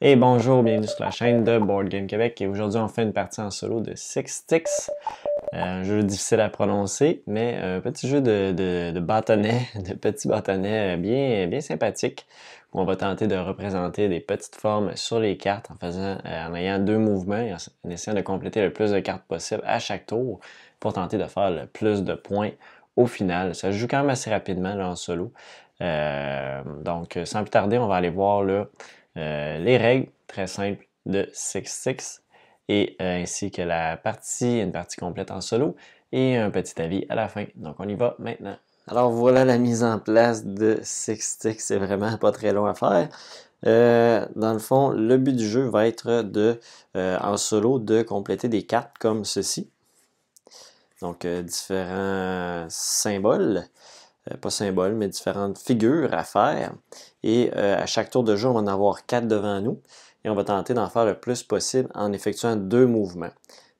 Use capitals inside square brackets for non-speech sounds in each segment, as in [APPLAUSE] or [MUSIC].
Et bonjour, bienvenue sur la chaîne de Board Game Québec. Et aujourd'hui, on fait une partie en solo de Six Sticks. Un euh, jeu difficile à prononcer, mais euh, un petit jeu de, de bâtonnets, [LAUGHS] de petits bâtonnets euh, bien, bien sympathique, où on va tenter de représenter des petites formes sur les cartes en, faisant, en ayant deux mouvements et en essayant de compléter le plus de cartes possible à chaque tour pour tenter de faire le plus de points au final. Ça joue quand même assez rapidement en solo. donc, sans plus tarder, on va aller voir là, euh, les règles très simples de 6-6 et euh, ainsi que la partie, une partie complète en solo et un petit avis à la fin. Donc on y va maintenant. Alors voilà la mise en place de Six c'est vraiment pas très long à faire. Euh, dans le fond, le but du jeu va être de, en solo de compléter des cartes comme ceci. Donc différents symboles euh, pas symboles, mais différentes figures à faire. Et euh, à chaque tour de jeu, on va en avoir quatre devant nous. Et on va tenter d'en faire le plus possible en effectuant deux mouvements.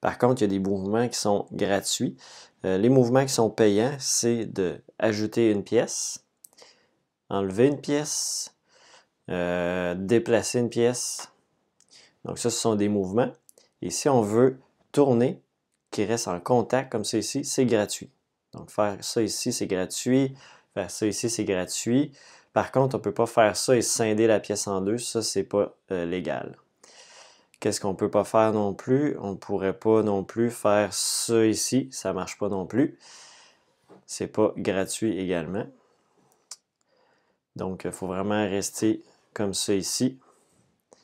Par contre, il y a des mouvements qui sont gratuits. Euh, les mouvements qui sont payants, c'est d'ajouter une pièce, enlever une pièce, déplacer une pièce. Donc ça, ce sont des mouvements. Et si on veut tourner, qui reste en contact comme ceci, c'est gratuit. Donc, faire ça ici, c'est gratuit. Faire ça ici, c'est gratuit. Par contre, on ne peut pas faire ça et scinder la pièce en deux. Ça, c'est pas euh, légal. Qu'est-ce qu'on ne peut pas faire non plus? On ne pourrait pas non plus faire ça ici. Ça ne marche pas non plus. C'est pas gratuit également. Donc, il euh, faut vraiment rester comme ça ici. Il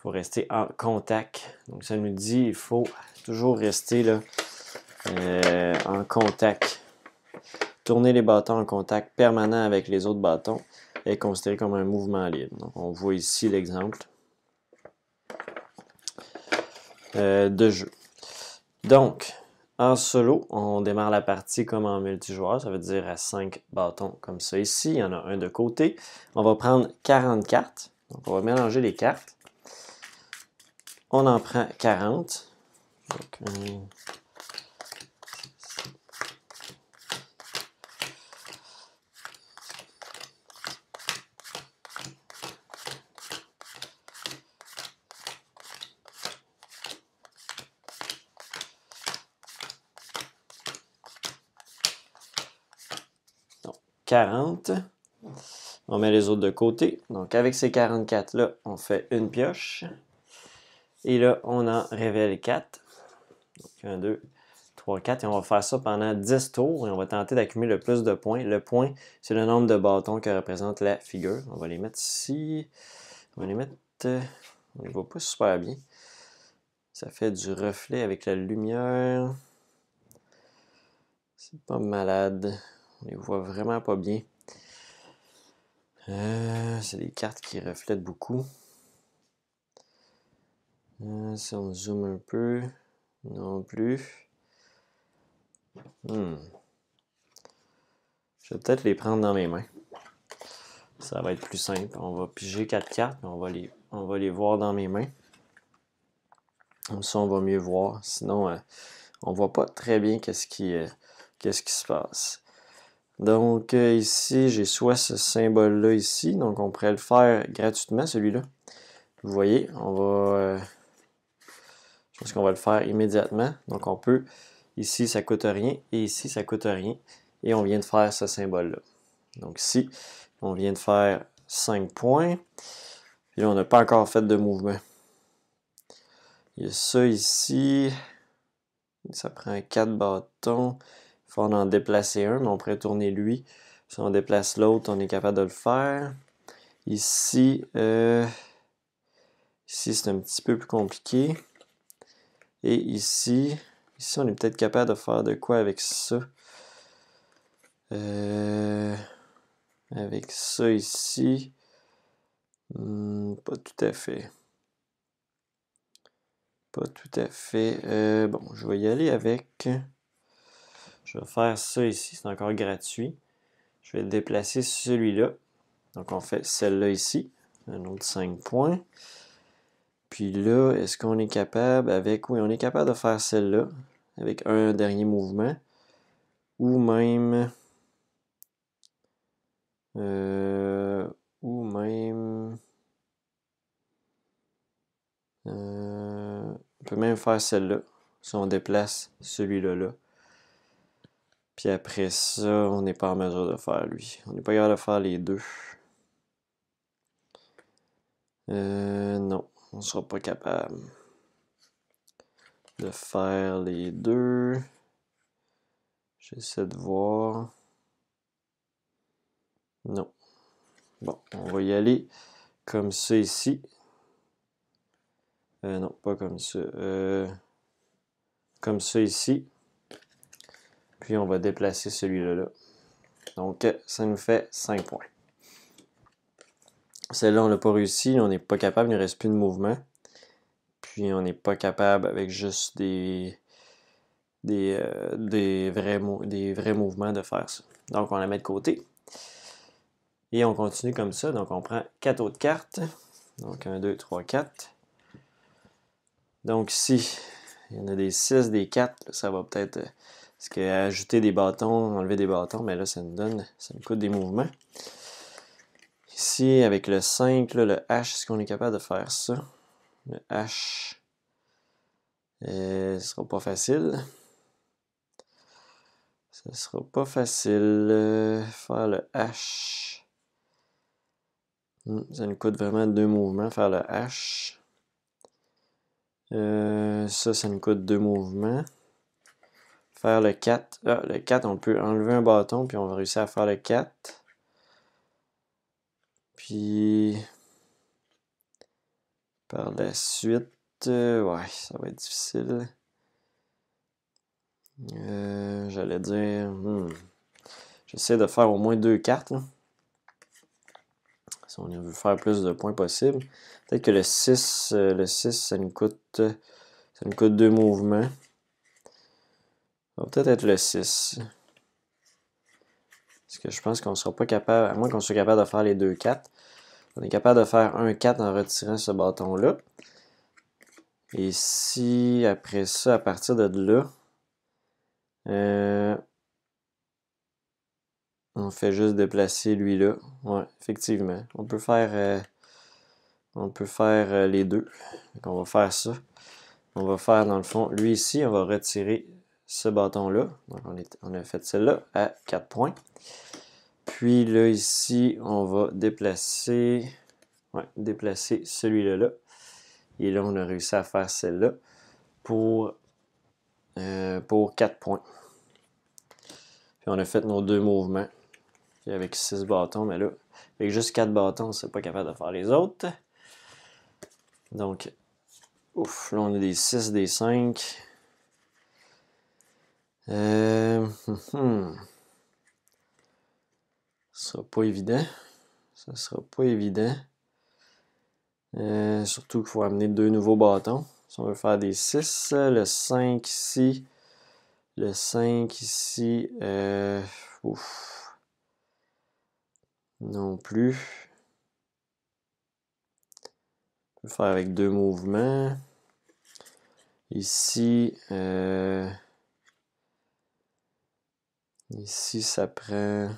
faut rester en contact. Donc, ça nous dit, il faut toujours rester là, euh, en contact. Tourner les bâtons en contact permanent avec les autres bâtons est considéré comme un mouvement libre. on voit ici l'exemple euh, de jeu. Donc, en solo, on démarre la partie comme en multijoueur, ça veut dire à 5 bâtons comme ça ici. Il y en a un de côté. On va prendre 40 cartes. on va mélanger les cartes. On en prend 40. Donc, 40. On met les autres de côté. Donc, avec ces 44-là, on fait une pioche. Et là, on en révèle 4. Donc, 1, 2, 3, 4. Et on va faire ça pendant 10 tours. Et on va tenter d'accumuler le plus de points. Le point, c'est le nombre de bâtons que représente la figure. On va les mettre ici. On va les mettre... Euh, on ne les pas super bien. Ça fait du reflet avec la lumière. C'est pas malade. On les voit vraiment pas bien. Euh, c'est des cartes qui reflètent beaucoup. Euh, si on zoome un peu, non plus. Hmm. Je vais peut-être les prendre dans mes mains. Ça va être plus simple. On va piger quatre cartes, on va les, on va les voir dans mes mains. Comme ça, on va mieux voir. Sinon, on euh, on voit pas très bien qu'est-ce qui, ce qui se passe. Donc euh, ici, j'ai soit ce symbole-là ici, donc on pourrait le faire gratuitement, celui-là. Vous voyez, on va... Euh, je pense qu'on va le faire immédiatement. Donc on peut, ici ça coûte rien, et ici ça coûte rien. Et on vient de faire ce symbole-là. Donc ici, on vient de faire 5 points. Puis là, on n'a pas encore fait de mouvement. Il y a ça ici. Ça prend 4 bâtons faut en déplacer un, mais on pourrait tourner lui. Si on déplace l'autre, on est capable de le faire. Ici, euh, c'est un petit peu plus compliqué. Et ici, ici on est peut-être capable de faire de quoi avec ça. Euh, avec ça ici. Hmm, pas tout à fait. Pas tout à fait. Euh, bon, je vais y aller avec... Je vais faire ça ici, c'est encore gratuit. Je vais déplacer celui-là. Donc on fait celle-là ici, un autre 5 points. Puis là, est-ce qu'on est capable avec... Oui, on est capable de faire celle-là avec un dernier mouvement. Ou même... Euh, ou même... Euh, on peut même faire celle-là si on déplace celui-là. Là. Puis après ça, on n'est pas en mesure de faire lui. On n'est pas capable de faire les deux. Euh, non, on ne sera pas capable de faire les deux. J'essaie de voir. Non. Bon, on va y aller comme ça ici. Euh, non, pas comme ça. Euh, comme ça ici. Puis on va déplacer celui-là. Donc, ça nous fait 5 points. Celle-là, on n'a pas réussi. On n'est pas capable. Il ne reste plus de mouvement. Puis on n'est pas capable avec juste des, des, euh, des, vrais, des vrais mouvements de faire ça. Donc, on la met de côté. Et on continue comme ça. Donc, on prend 4 autres cartes. Donc, 1, 2, 3, 4. Donc, si il y en a des 6, des 4, ça va peut-être parce que ajouter des bâtons, enlever des bâtons, mais ben là, ça nous donne, ça nous coûte des mouvements. Ici, avec le 5, le H, est-ce qu'on est capable de faire ça? Le H, euh, ce sera pas facile. Ce sera pas facile. Euh, faire le H. Hmm, ça nous coûte vraiment deux mouvements, faire le H. Euh, ça, ça nous coûte deux mouvements faire le 4. Ah, le 4, on peut enlever un bâton, puis on va réussir à faire le 4. Puis, par la suite, euh, ouais, ça va être difficile. Euh, j'allais dire, hmm, j'essaie de faire au moins deux cartes. Si on veut faire plus de points possible. Peut-être que le 6, euh, le 6, ça nous coûte, ça nous coûte deux mouvements va peut-être être le 6. Parce que je pense qu'on ne sera pas capable, à moins qu'on soit capable de faire les deux 4. On est capable de faire un 4 en retirant ce bâton-là. Et si, après ça, à partir de là, euh, on fait juste déplacer lui là. Ouais, effectivement. On peut faire, euh, on peut faire euh, les deux. Donc on va faire ça. On va faire, dans le fond, lui ici, on va retirer ce bâton-là. on, a fait celle-là à 4 points. Puis là, ici, on va déplacer, ouais, déplacer celui-là. Là. Et là, on a réussi à faire celle-là pour, euh, pour 4 points. Puis on a fait nos deux mouvements. avec 6 bâtons, mais là, avec juste 4 bâtons, on c'est pas capable de faire les autres. Donc, ouf, là on a des 6, des 5, euh, Ce [LAUGHS] sera pas évident. Ce sera pas évident. Euh, surtout qu'il faut amener deux nouveaux bâtons. Si on veut faire des 6, le 5 ici, le 5 ici, euh, ouf. non plus. On peut faire avec deux mouvements. Ici, euh, Ici, ça prend.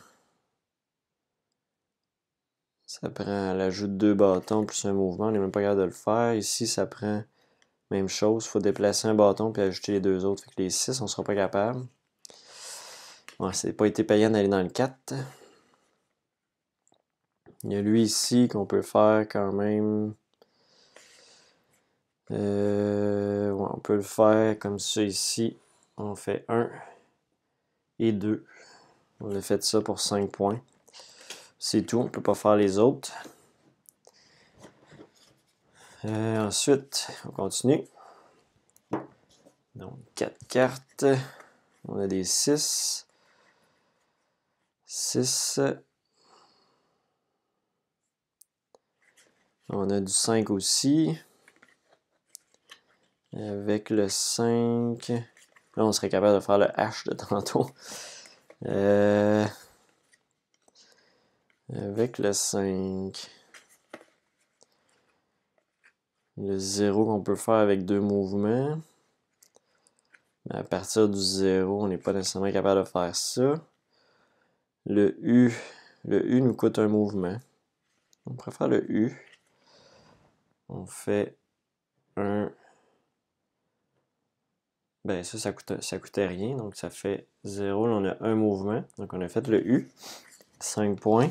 Ça prend l'ajout de deux bâtons plus un mouvement. On n'est même pas capable de le faire. Ici, ça prend même chose. Il faut déplacer un bâton puis ajouter les deux autres. Fait que les six on ne sera pas capable. Bon, c'est pas été payant d'aller dans le 4. Il y a lui ici qu'on peut faire quand même. Euh, on peut le faire comme ça ici. On fait 1 et 2. On a fait ça pour 5 points. C'est tout, on ne peut pas faire les autres. Euh, ensuite, on continue. Donc, 4 cartes. On a des 6. 6. On a du 5 aussi. Avec le 5 on serait capable de faire le H de tantôt. Euh, avec le 5. Le 0 qu'on peut faire avec deux mouvements. à partir du 0, on n'est pas nécessairement capable de faire ça. Le U. Le U nous coûte un mouvement. On préfère le U. On fait un ben ça, ça coûtait, ça coûtait rien. Donc ça fait 0. Là, on a un mouvement. Donc on a fait le U. 5 points.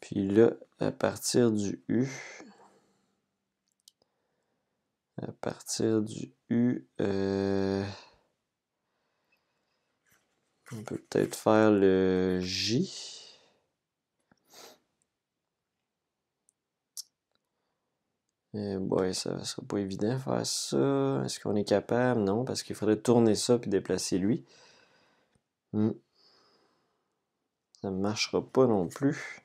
Puis là, à partir du U, à partir du U, euh, on peut peut-être faire le J. Et boy, ça sera pas évident de faire ça. Est-ce qu'on est capable? Non, parce qu'il faudrait tourner ça et déplacer lui. Hmm. Ça ne marchera pas non plus.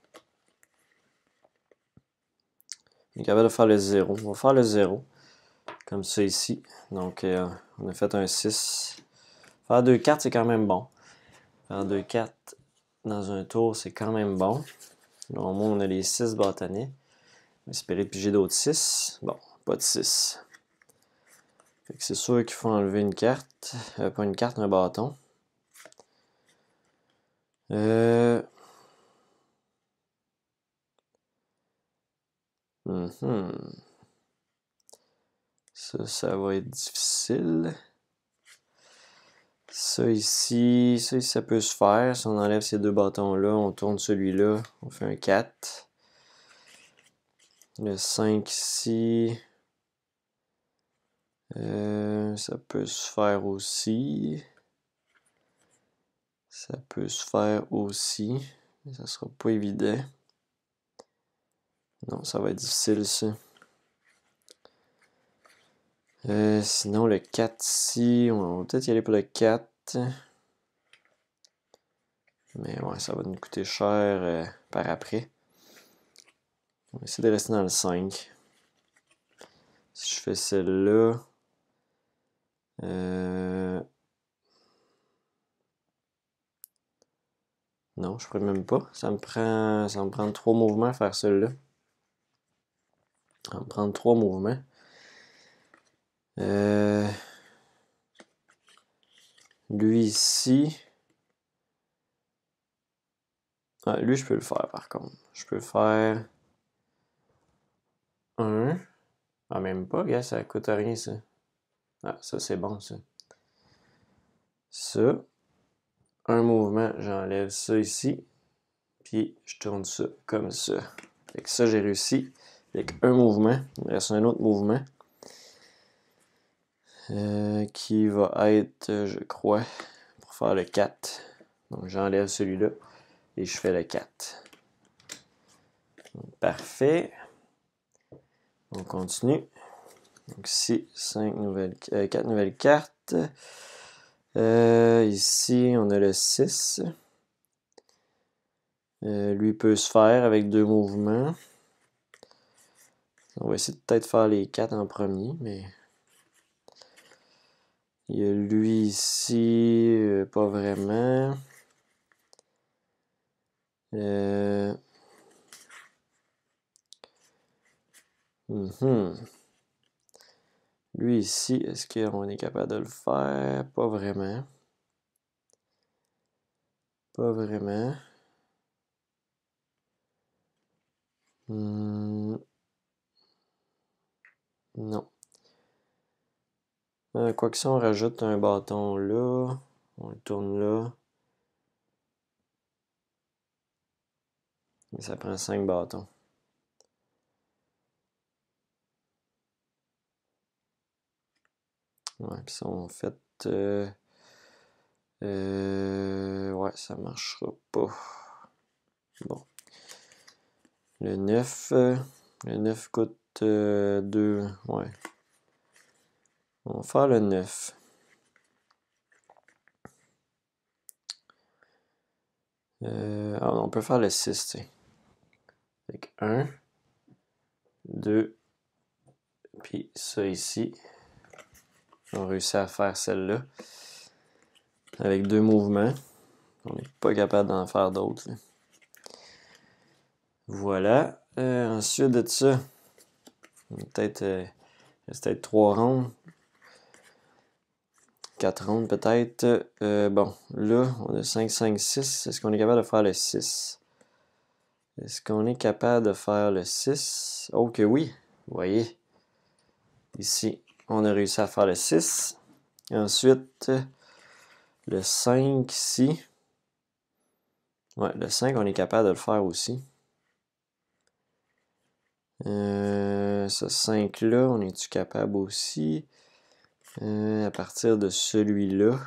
On est capable de faire le 0. On va faire le 0. Comme ça ici. Donc, euh, on a fait un 6. Faire 2-4, c'est quand même bon. Faire 2-4 dans un tour, c'est quand même bon. Normalement, on a les 6 bâtonnets que j'ai d'autres 6. Bon, pas de 6. c'est sûr qu'il faut enlever une carte. Euh, pas une carte, un bâton. Euh. Mm-hmm. Ça, ça va être difficile. Ça ici, ça, ça peut se faire. Si on enlève ces deux bâtons-là, on tourne celui-là, on fait un 4. Le 5 ici. Euh, ça peut se faire aussi. Ça peut se faire aussi. Mais ça sera pas évident. Non, ça va être difficile ça. Euh, sinon, le 4 ici, on va peut-être y aller pour le 4. Mais ça va nous coûter cher euh, par après. On va essayer de rester dans le 5. Si je fais celle-là. Euh, non, je peux même pas. Ça me prend. Ça prend trois mouvements à faire celle-là. Ça me prend trois mouvements. Euh, lui ici. lui, je peux le faire par contre. Je peux le faire. 1. Ah, même pas, regarde ça coûte rien, ça. Ah, ça, c'est bon, ça. Ça. Un mouvement, j'enlève ça ici. Puis, je tourne ça comme ça. Fait ça, j'ai réussi. Avec un mouvement. Il reste un autre mouvement. Euh, qui va être, euh, je crois, pour faire le 4. Donc, j'enlève celui-là et je fais le 4. parfait. On continue. Donc ici, nouvelles, 4 euh, nouvelles cartes. Euh, ici, on a le 6. Euh, lui peut se faire avec deux mouvements. On va essayer de peut-être faire les 4 en premier, mais... Il y a lui ici, pas vraiment. Euh, Mhm. Lui ici, est-ce qu'on est capable de le faire? Pas vraiment. Pas vraiment. Hmm. Non. Euh, quoi que soit, on rajoute un bâton là. On le tourne là. mais ça prend 5 bâtons. Ouais, puis ça, fait. Euh, euh, ouais, ça marchera pas. Bon. Le 9. Euh, le 9 coûte 2. Euh, ouais. On va faire le 9. Euh, alors ah, on peut faire le 6, tu Avec 1, 2, puis ça ici, réussi à faire celle-là. Avec deux mouvements. On n'est pas capable d'en faire d'autres. Voilà. Euh, ensuite de ça, peut-être euh, peut-être trois rondes. Quatre rondes peut-être. Euh, bon, là, on a 5, 5, 6. Est-ce qu'on est capable de faire le 6? Est-ce qu'on est capable de faire le 6? Oh que oui! Vous voyez? Ici, on a réussi à faire le 6. ensuite, le 5 ici. Ouais, le 5, on est capable de le faire aussi. Euh, ce 5-là, on est-tu capable aussi? Euh, à partir de celui-là.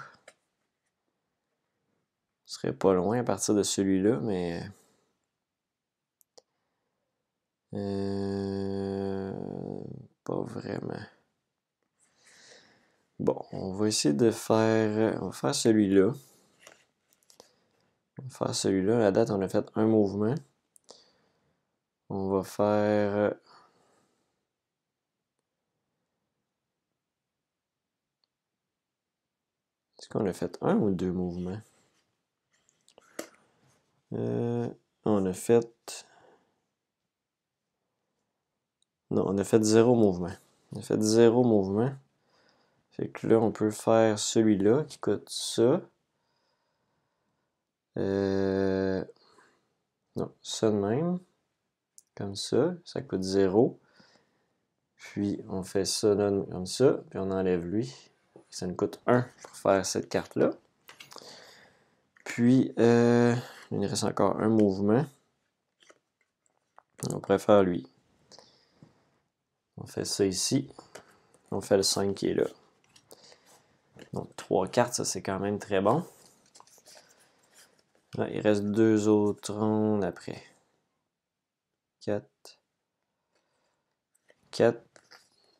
Ce serait pas loin à partir de celui-là, mais... Euh, pas vraiment. Bon, on va essayer de faire. On va faire celui-là. On va faire celui-là. La date, on a fait un mouvement. On va faire. Est-ce qu'on a fait un ou deux mouvements? Euh, on a fait. Non, on a fait zéro mouvement. On a fait zéro mouvement. Et là, on peut faire celui-là qui coûte ça. Euh, non, ça de même. Comme ça, ça coûte 0. Puis on fait ça comme ça, puis on enlève lui. Ça nous coûte 1 pour faire cette carte-là. Puis, euh, il nous reste encore un mouvement. On préfère lui. On fait ça ici. On fait le 5 qui est là. Donc trois cartes, ça c'est quand même très bon. Là, il reste deux autres rondes après. 4. 4.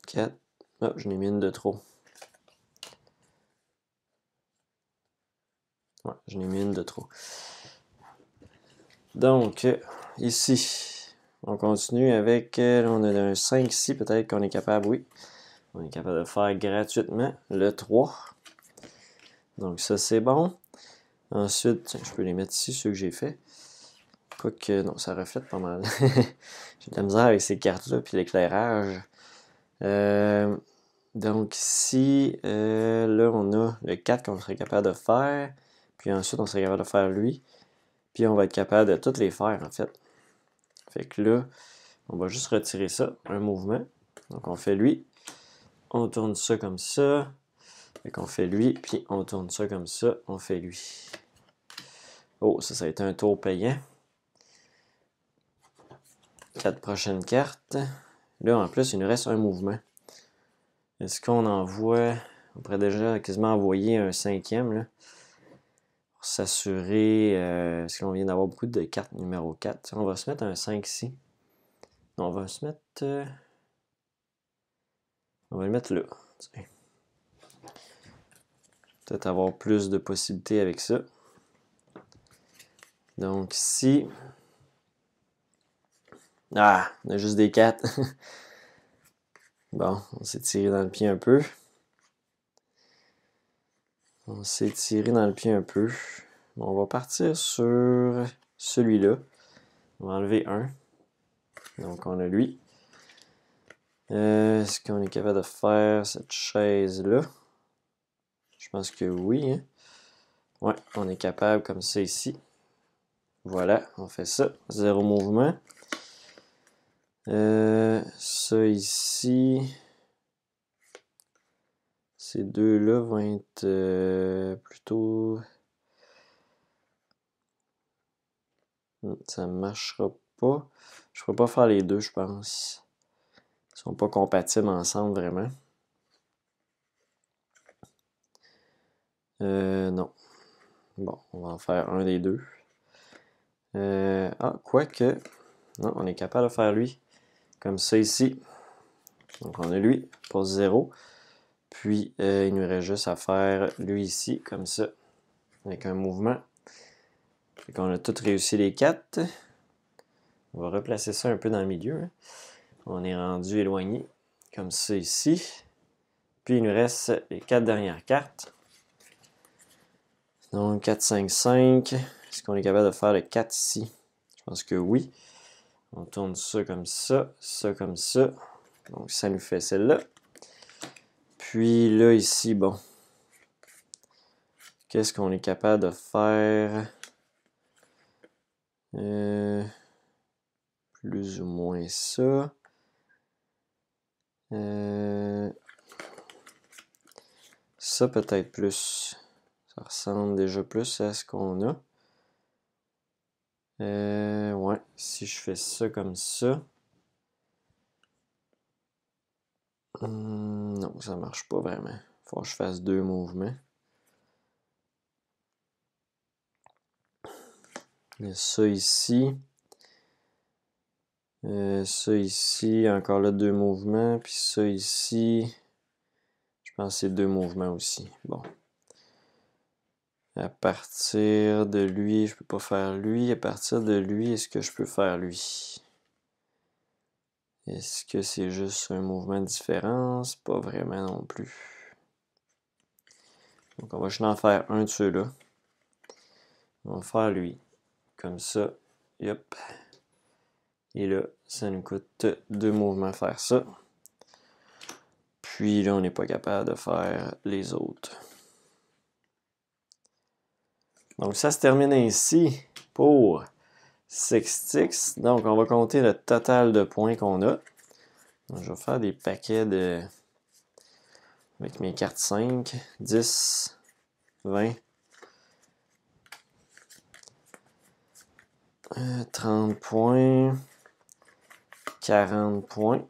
4. Hop, je n'ai mis une de trop. Ouais, je n'ai mis une de trop. Donc, euh, ici, on continue avec, euh, on a un 5 ici, peut-être qu'on est capable, oui, on est capable de faire gratuitement le 3. Donc ça c'est bon. Ensuite, je peux les mettre ici, ceux que j'ai fait. Quoique, non, ça reflète pas mal. [LAUGHS] j'ai de la misère avec ces cartes-là, puis l'éclairage. Euh, donc ici, euh, là on a le 4 qu'on serait capable de faire. Puis ensuite, on serait capable de faire lui. Puis on va être capable de toutes les faire en fait. Fait que là, on va juste retirer ça, un mouvement. Donc on fait lui. On tourne ça comme ça. Donc, qu'on fait lui, puis on tourne ça comme ça, on fait lui. Oh, ça, ça a été un tour payant. Quatre prochaines cartes. Là, en plus, il nous reste un mouvement. Est-ce qu'on envoie... On pourrait déjà quasiment envoyer un cinquième, là. Pour s'assurer... Est-ce euh, qu'on vient d'avoir beaucoup de cartes numéro 4. On va se mettre un 5 ici. On va se mettre... Euh, on va le mettre là. Tiens peut-être avoir plus de possibilités avec ça. Donc si, ah, on a juste des 4. [LAUGHS] bon, on s'est tiré dans le pied un peu. On s'est tiré dans le pied un peu. on va partir sur celui-là. On va enlever un. Donc, on a lui. Est-ce euh, qu'on est capable de faire cette chaise-là? pense que oui. Hein. Ouais, on est capable comme ça ici. Voilà, on fait ça. Zéro mouvement. Euh, ça ici. Ces deux-là vont être euh, plutôt... Hmm, ça ne marchera pas. Je ne peux pas faire les deux, je pense. Ils sont pas compatibles ensemble vraiment. Euh, non. Bon, on va en faire un des deux. Euh, ah, quoique. Non, on est capable de faire lui. Comme ça ici. Donc on a lui, pour zéro. Puis euh, il nous reste juste à faire lui ici, comme ça. Avec un mouvement. Fait qu'on a tout réussi les quatre. On va replacer ça un peu dans le milieu. Hein. On est rendu éloigné, comme ça ici. Puis il nous reste les quatre dernières cartes. Donc 4, 5, 5. Est-ce qu'on est capable de faire le 4 ici? Je pense que oui. On tourne ça comme ça, ça comme ça. Donc ça nous fait celle-là. Puis là ici, bon. Qu'est-ce qu'on est capable de faire? Euh, plus ou moins ça. Euh, ça peut-être plus ressemble déjà plus à ce qu'on a. Euh, ouais, si je fais ça comme ça. Hmm, non, ça marche pas vraiment. Il Faut que je fasse deux mouvements. ça ici. Euh, ça ici, encore là deux mouvements. Puis ça ici. Je pense que c'est deux mouvements aussi. Bon. À partir de lui, je peux pas faire lui. À partir de lui, est-ce que je peux faire lui? Est-ce que c'est juste un mouvement de différence? Pas vraiment non plus. Donc on va juste en faire un de ceux-là. On va faire lui. Comme ça. Et là, ça nous coûte deux mouvements faire ça. Puis là, on n'est pas capable de faire les autres. Donc, ça se termine ainsi pour 6 ticks. Donc, on va compter le total de points qu'on a. je vais faire des paquets de... avec mes cartes 5, 10, 20, 30 points, 40 points.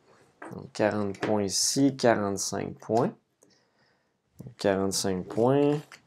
Donc, 40 points ici, 45 points. 45 points,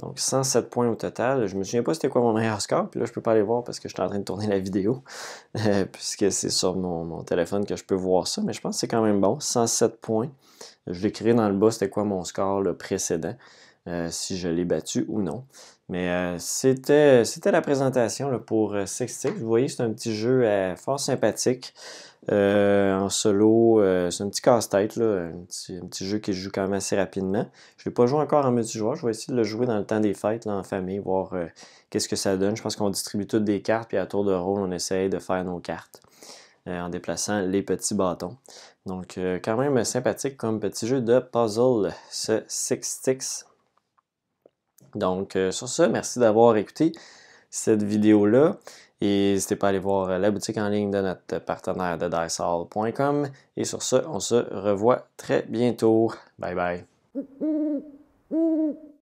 Donc 107 points au total. Je me souviens pas c'était quoi mon meilleur score, puis là je peux pas aller voir parce que je suis en train de tourner la vidéo, [LAUGHS] euh, puisque c'est sur mon, téléphone que je peux voir ça, mais je pense que c'est quand même bon. 107 points. Je l'écris dans le bas c'était quoi mon score le précédent. Euh, si je l'ai battu ou non. Mais euh, c'était, la présentation pour pour euh, Sticks. Vous voyez, c'est un petit jeu fort sympathique. en solo, c'est un petit casse-tête, un, petit, jeu qui joue quand même assez rapidement. Je ne l'ai pas joué encore en multi-joueur. je vais essayer de le jouer dans le temps des fêtes en famille, voir qu'est-ce que ça donne. Je pense qu'on distribue toutes des cartes, puis à tour de rôle, on essaye de faire nos cartes en déplaçant les petits bâtons. Donc, quand même sympathique comme petit jeu de puzzle, ce Six Sticks. Donc, euh, sur ce, merci d'avoir écouté cette vidéo-là. Et n'hésitez pas à aller voir euh, la boutique en ligne de notre partenaire de dicehall.com. Et sur ce, on se revoit très bientôt. Bye bye.